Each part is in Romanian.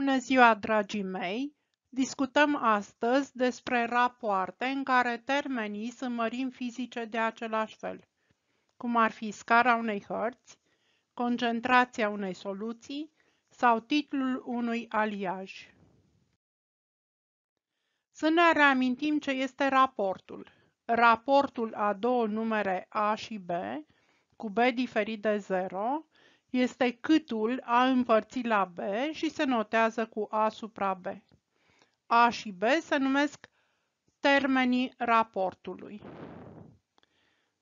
Bună ziua, dragii mei! Discutăm astăzi despre rapoarte în care termenii sunt mărimi fizice de același fel, cum ar fi scara unei hărți, concentrația unei soluții sau titlul unui aliaj. Să ne reamintim ce este raportul. Raportul a două numere A și B, cu B diferit de 0, este câtul A împărțit la B și se notează cu A supra B. A și B se numesc termenii raportului.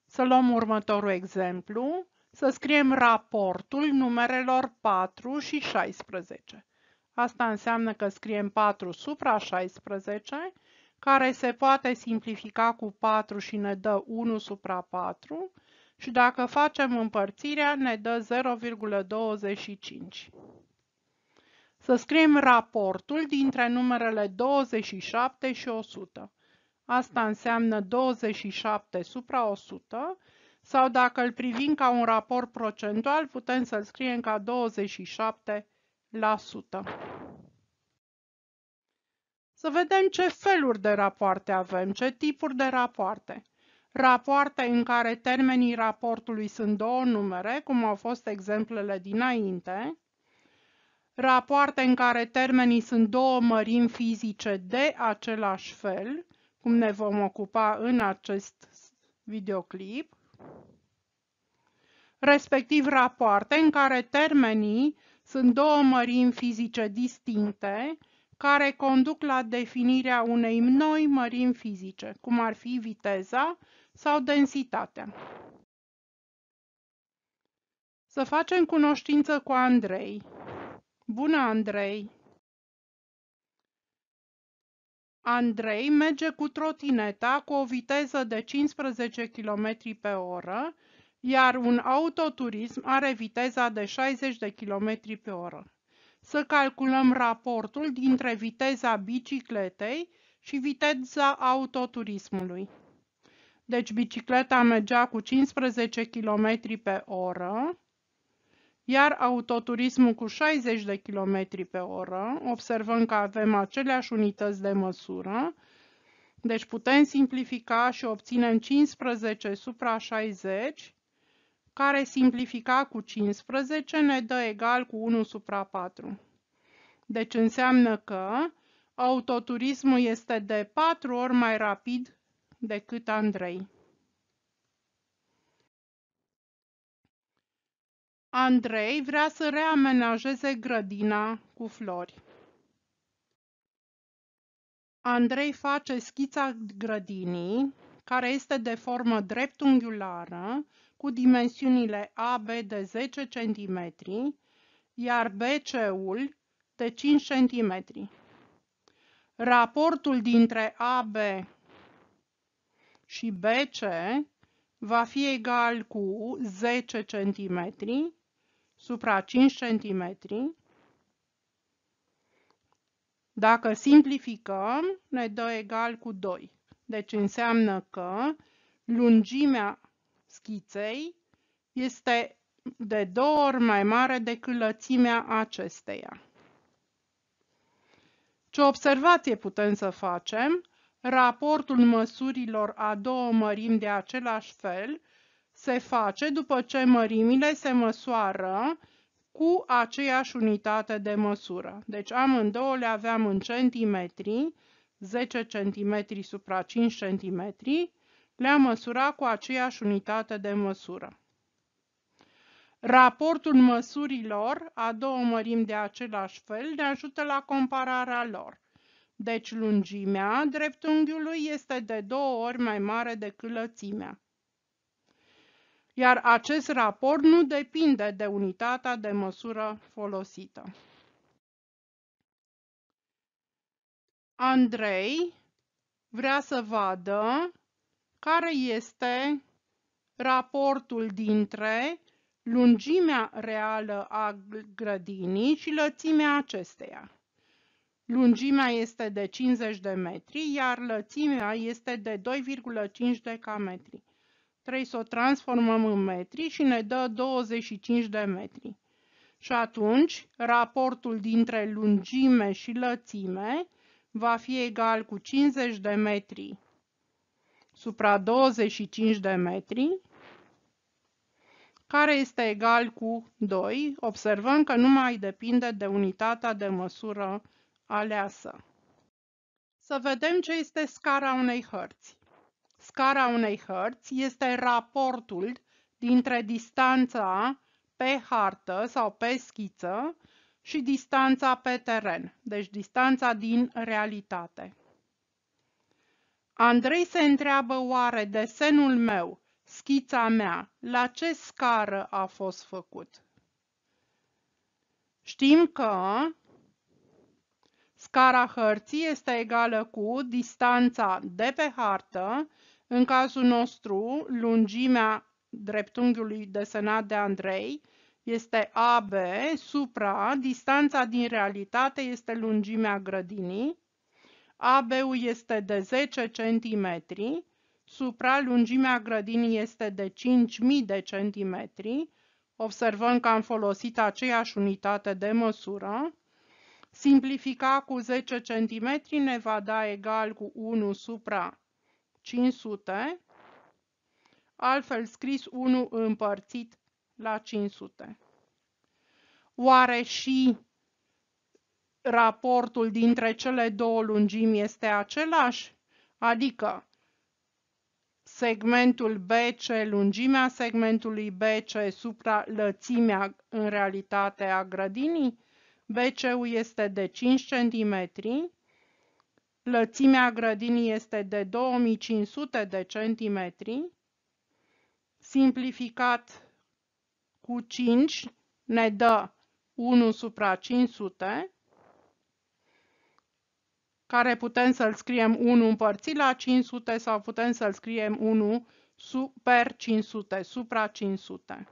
Să luăm următorul exemplu. Să scriem raportul numerelor 4 și 16. Asta înseamnă că scriem 4 supra 16, care se poate simplifica cu 4 și ne dă 1 supra 4, și dacă facem împărțirea ne dă 0,25. Să scriem raportul dintre numerele 27 și 100. Asta înseamnă 27 supra 100 sau dacă îl privim ca un raport procentual putem să-l scriem ca 27 la sută. Să vedem ce feluri de rapoarte avem, ce tipuri de rapoarte rapoarte în care termenii raportului sunt două numere, cum au fost exemplele dinainte, rapoarte în care termenii sunt două mărimi fizice de același fel, cum ne vom ocupa în acest videoclip, respectiv rapoarte în care termenii sunt două mărimi fizice distincte, care conduc la definirea unei noi mărimi fizice, cum ar fi viteza sau densitatea. Să facem cunoștință cu Andrei. Bună, Andrei! Andrei merge cu trotineta cu o viteză de 15 km pe oră, iar un autoturism are viteza de 60 de km pe oră să calculăm raportul dintre viteza bicicletei și viteza autoturismului. Deci bicicleta mergea cu 15 km pe oră, iar autoturismul cu 60 de km pe oră. Observăm că avem aceleași unități de măsură, deci putem simplifica și obținem 15 supra 60 care simplificat cu 15 ne dă egal cu 1 supra 4. Deci înseamnă că autoturismul este de 4 ori mai rapid decât Andrei. Andrei vrea să reamenajeze grădina cu flori. Andrei face schița grădinii, care este de formă dreptunghiulară cu dimensiunile AB de 10 cm, iar BC-ul de 5 cm. Raportul dintre AB și BC va fi egal cu 10 cm supra 5 cm. Dacă simplificăm, ne dă egal cu 2. Deci înseamnă că lungimea schiței este de două ori mai mare decât lățimea acesteia. Ce observație putem să facem? Raportul măsurilor a două mărimi de același fel se face după ce mărimile se măsoară cu aceeași unitate de măsură. Deci amândouă le aveam în centimetri, 10 cm supra 5 cm le-a măsurat cu aceeași unitate de măsură. Raportul măsurilor a două mărimi de același fel ne ajută la compararea lor. Deci lungimea dreptunghiului este de două ori mai mare decât lățimea. Iar acest raport nu depinde de unitatea de măsură folosită. Andrei vrea să vadă care este raportul dintre lungimea reală a grădinii și lățimea acesteia. Lungimea este de 50 de metri, iar lățimea este de 2,5 decametri. Trebuie să o transformăm în metri și ne dă 25 de metri. Și atunci, raportul dintre lungime și lățime va fi egal cu 50 de metri supra 25 de metri, care este egal cu 2. Observăm că nu mai depinde de unitatea de măsură aleasă. Să vedem ce este scara unei hărți. Scara unei hărți este raportul dintre distanța pe hartă sau pe schiță și distanța pe teren, deci distanța din realitate. Andrei se întreabă oare desenul meu, schița mea, la ce scară a fost făcut? Știm că scara hărții este egală cu distanța de pe hartă, în cazul nostru, lungimea dreptunghiului desenat de Andrei este AB supra distanța din realitate este lungimea grădinii, AB-ul este de 10 cm, supralungimea grădinii este de 5000 de centimetri, observăm că am folosit aceeași unitate de măsură, simplifica cu 10 cm ne va da egal cu 1 supra 500, altfel scris 1 împărțit la 500. Oare și raportul dintre cele două lungimi este același, adică segmentul BC, lungimea segmentului BC supra lățimea în realitate a grădinii, BC-ul este de 5 cm, lățimea grădinii este de 2500 de centimetri, simplificat cu 5 ne dă 1 supra 500, care putem să-l scriem 1 împărțit la 500 sau putem să-l scriem 1 super 500, supra 500.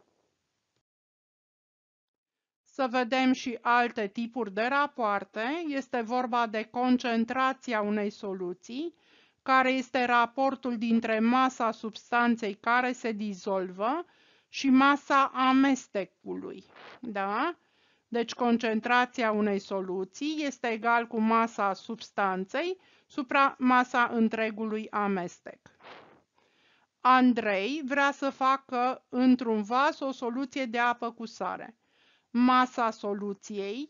Să vedem și alte tipuri de rapoarte. Este vorba de concentrația unei soluții, care este raportul dintre masa substanței care se dizolvă și masa amestecului. Da? Deci concentrația unei soluții este egal cu masa substanței supra masa întregului amestec. Andrei vrea să facă într-un vas o soluție de apă cu sare. Masa soluției,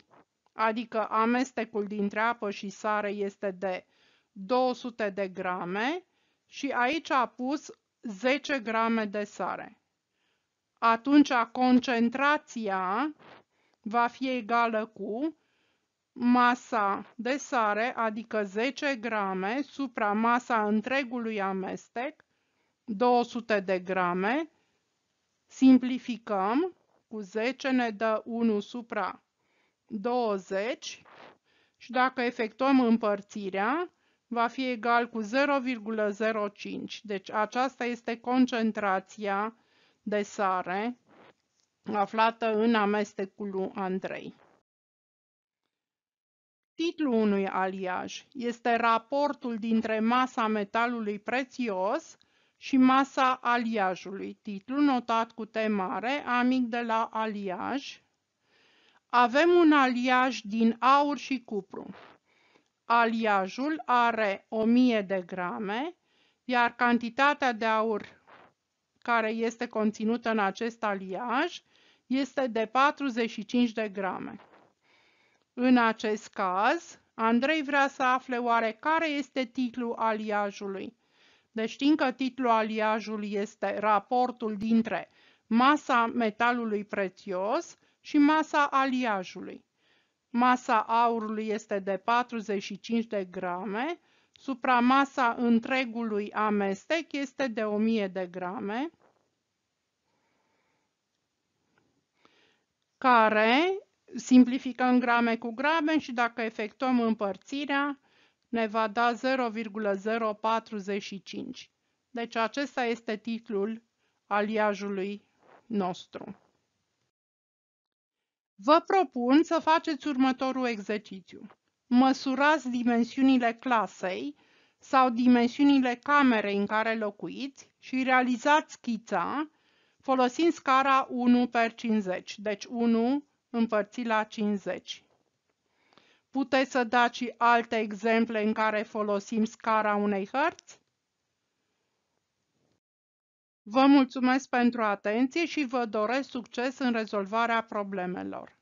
adică amestecul dintre apă și sare, este de 200 de grame și aici a pus 10 grame de sare. Atunci concentrația va fi egală cu masa de sare, adică 10 grame, supra masa întregului amestec, 200 de grame, simplificăm, cu 10 ne dă 1 supra 20 și dacă efectuăm împărțirea, va fi egal cu 0,05. Deci aceasta este concentrația de sare aflată în amestecul lui Andrei. Titlul unui aliaj este raportul dintre masa metalului prețios și masa aliajului. Titlul notat cu T mare, amic de la aliaj. Avem un aliaj din aur și cupru. Aliajul are 1000 de grame, iar cantitatea de aur care este conținută în acest aliaj este de 45 de grame. În acest caz, Andrei vrea să afle oare care este titlul aliajului. Deci știm că titlul aliajului este raportul dintre masa metalului prețios și masa aliajului. Masa aurului este de 45 de grame, Supra masa întregului amestec este de 1000 de grame, care simplificăm grame cu grame și dacă efectuăm împărțirea, ne va da 0,045. Deci acesta este titlul aliajului nostru. Vă propun să faceți următorul exercițiu. Măsurați dimensiunile clasei sau dimensiunile camerei în care locuiți și realizați schița folosind scara 1 per 50, deci 1 împărțit la 50. Puteți să dați și alte exemple în care folosim scara unei hărți? Vă mulțumesc pentru atenție și vă doresc succes în rezolvarea problemelor.